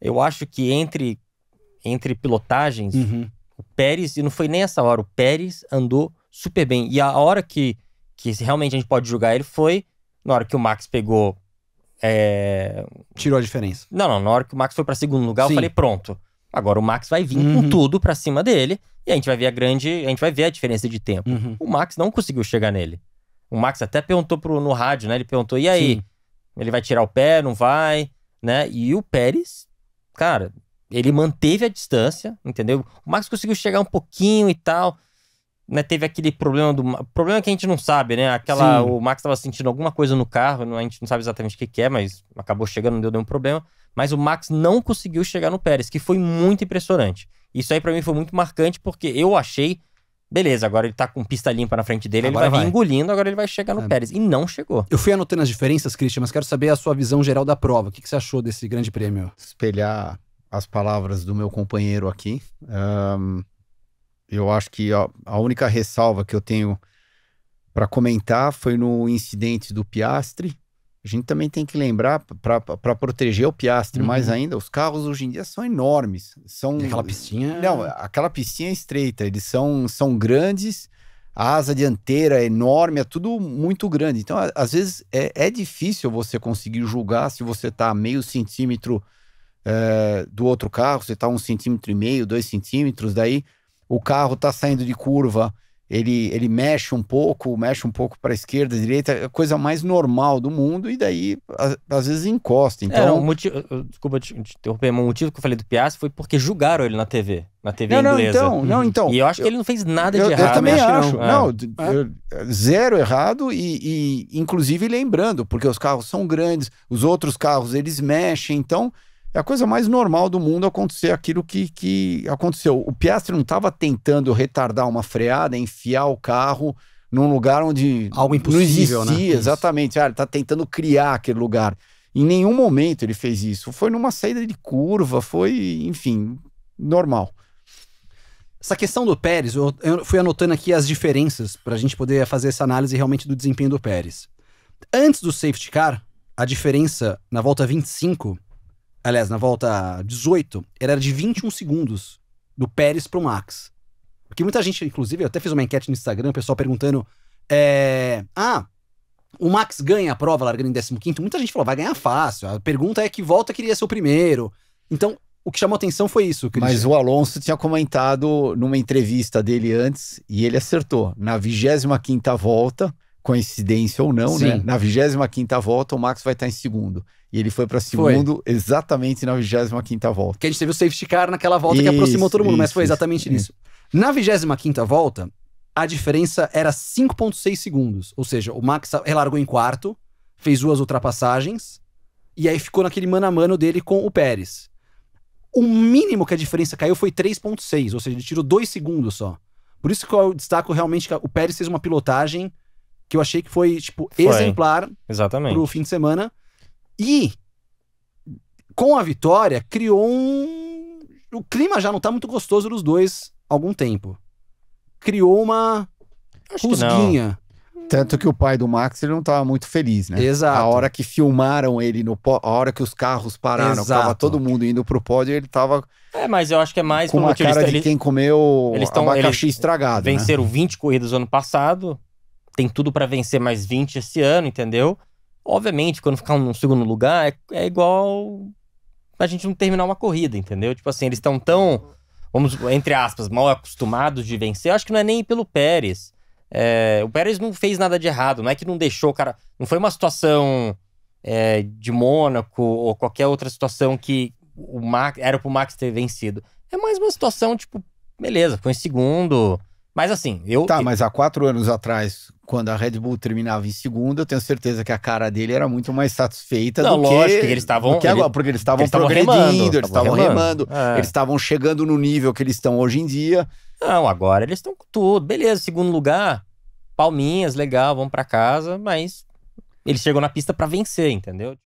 Eu acho que entre, entre pilotagens, uhum. o Pérez, e não foi nem essa hora, o Pérez andou super bem. E a hora que, que realmente a gente pode julgar ele foi na hora que o Max pegou. É... Tirou a diferença. Não, não, na hora que o Max foi para segundo lugar, Sim. eu falei: pronto, agora o Max vai vir uhum. com tudo para cima dele e a gente vai ver a grande. A gente vai ver a diferença de tempo. Uhum. O Max não conseguiu chegar nele. O Max até perguntou pro, no rádio, né? Ele perguntou: e aí? Sim. Ele vai tirar o pé, não vai? Né? E o Pérez cara, ele manteve a distância, entendeu? O Max conseguiu chegar um pouquinho e tal. Né, teve aquele problema do. Problema que a gente não sabe, né? Aquela. Sim. O Max estava sentindo alguma coisa no carro, a gente não sabe exatamente o que, que é, mas acabou chegando, não deu nenhum problema. Mas o Max não conseguiu chegar no Pérez, que foi muito impressionante. Isso aí para mim foi muito marcante, porque eu achei Beleza, agora ele tá com pista limpa na frente dele, agora ele vai, vai. engolindo, agora ele vai chegar no é. Pérez. E não chegou. Eu fui anotando as diferenças, Christian, mas quero saber a sua visão geral da prova. O que, que você achou desse grande prêmio? Espelhar as palavras do meu companheiro aqui. Um, eu acho que a, a, única ressalva que eu tenho para comentar foi no incidente do Piastre, a gente também tem que lembrar para proteger o piastre, uhum. mais ainda, os carros hoje em dia são enormes. São, aquela pistinha. É Não, aquela pistinha é estreita. Eles são, são grandes, a asa dianteira é enorme, é tudo muito grande. Então, às vezes, é, é difícil você conseguir julgar se você está meio centímetro é, do outro carro, você está um centímetro e meio, dois centímetros, daí o carro está saindo de curva ele, ele mexe um pouco, mexe um pouco para a esquerda, direita, é a coisa mais normal do mundo, e daí a, às vezes encosta. É, então, é, um motivo, desculpa te interromper, mas o motivo que eu falei do Piazza foi porque julgaram ele na TV, na TV não, inglesa. Não, então, não, uhum. então. E eu acho que ele não fez nada eu, de errado. Eu também acho. não. É. Não, é. eu, zero errado, e, e inclusive lembrando, porque os carros são grandes, os outros carros eles mexem, então é a coisa mais normal do mundo acontecer aquilo que, que aconteceu. O Piastri não estava tentando retardar uma freada, enfiar o carro num lugar onde algo impossível, não né? existia, né? Exatamente. Ah, ele está tentando criar aquele lugar. Em nenhum momento ele fez isso. Foi numa saída de curva, foi, enfim, normal. Essa questão do Pérez, eu, eu fui anotando aqui as diferenças para a gente poder fazer essa análise realmente do desempenho do Pérez. Antes do safety car, a diferença na volta 25 aliás, na volta 18, era de 21 segundos do Pérez pro Max. Porque muita gente, inclusive, eu até fiz uma enquete no Instagram, o pessoal perguntando: é, ah, o Max ganha a prova largando em 15? Muita gente falou: vai ganhar fácil. A pergunta é que volta queria ser o primeiro. Então, o que chamou atenção foi isso. Christian. Mas o Alonso tinha comentado numa entrevista dele antes, e ele acertou. Na 25 volta, coincidência ou não, né? Sim. né? Na 25 volta, o Max vai estar em segundo. E ele foi para segundo foi. exatamente na 25 volta. Que a gente teve o safety car naquela volta isso, que aproximou todo mundo, isso, mas foi exatamente isso, isso. Na 25 volta, a diferença era 5,6 segundos. Ou seja, o Max largou em quarto, fez duas ultrapassagens, e aí ficou naquele mano a mano dele com o Pérez. O mínimo que a diferença caiu foi 3,6, ou seja, ele tirou dois segundos só. Por isso que eu destaco realmente que o Pérez fez uma pilotagem que eu achei que foi, tipo, foi. exemplar Exatamente. pro fim de semana. E com a vitória, criou um. O clima já não tá muito gostoso dos dois há algum tempo. Criou uma cusguinha. Tanto que o pai do Max ele não estava muito feliz, né? Exato. A hora que filmaram ele no a hora que os carros pararam, estava todo mundo indo pro pódio, ele estava É, mas eu acho que é mais com uma cara de eles... quem comeu eles tão, abacaxi eles estragado. Né? Venceram né? 20 corridas ano passado, tem tudo para vencer mais 20 esse ano, entendeu? Obviamente, quando ficar no segundo lugar, é, é igual a gente não terminar uma corrida, entendeu? Tipo assim, eles estão tão, vamos, entre aspas, mal acostumados de vencer. Eu acho que não é nem pelo Pérez. É, o Pérez não fez nada de errado, não é que não deixou o cara. Não foi uma situação é, de Mônaco ou qualquer outra situação que o Max, era pro Max ter vencido. É mais uma situação, tipo, beleza, foi em segundo, mas assim, eu. Tá, mas há quatro anos atrás, quando a Red Bull terminava em segundo, eu tenho certeza que a cara dele era muito mais satisfeita não, do lógico, que. que eles estavam. agora, porque eles estavam progredindo, remando, eles estavam remando, é. eles estavam chegando no nível que eles estão hoje em dia. Não, agora eles estão com tudo. Beleza, segundo lugar, palminhas, legal, vão para casa, mas eles chegam na pista para vencer, entendeu?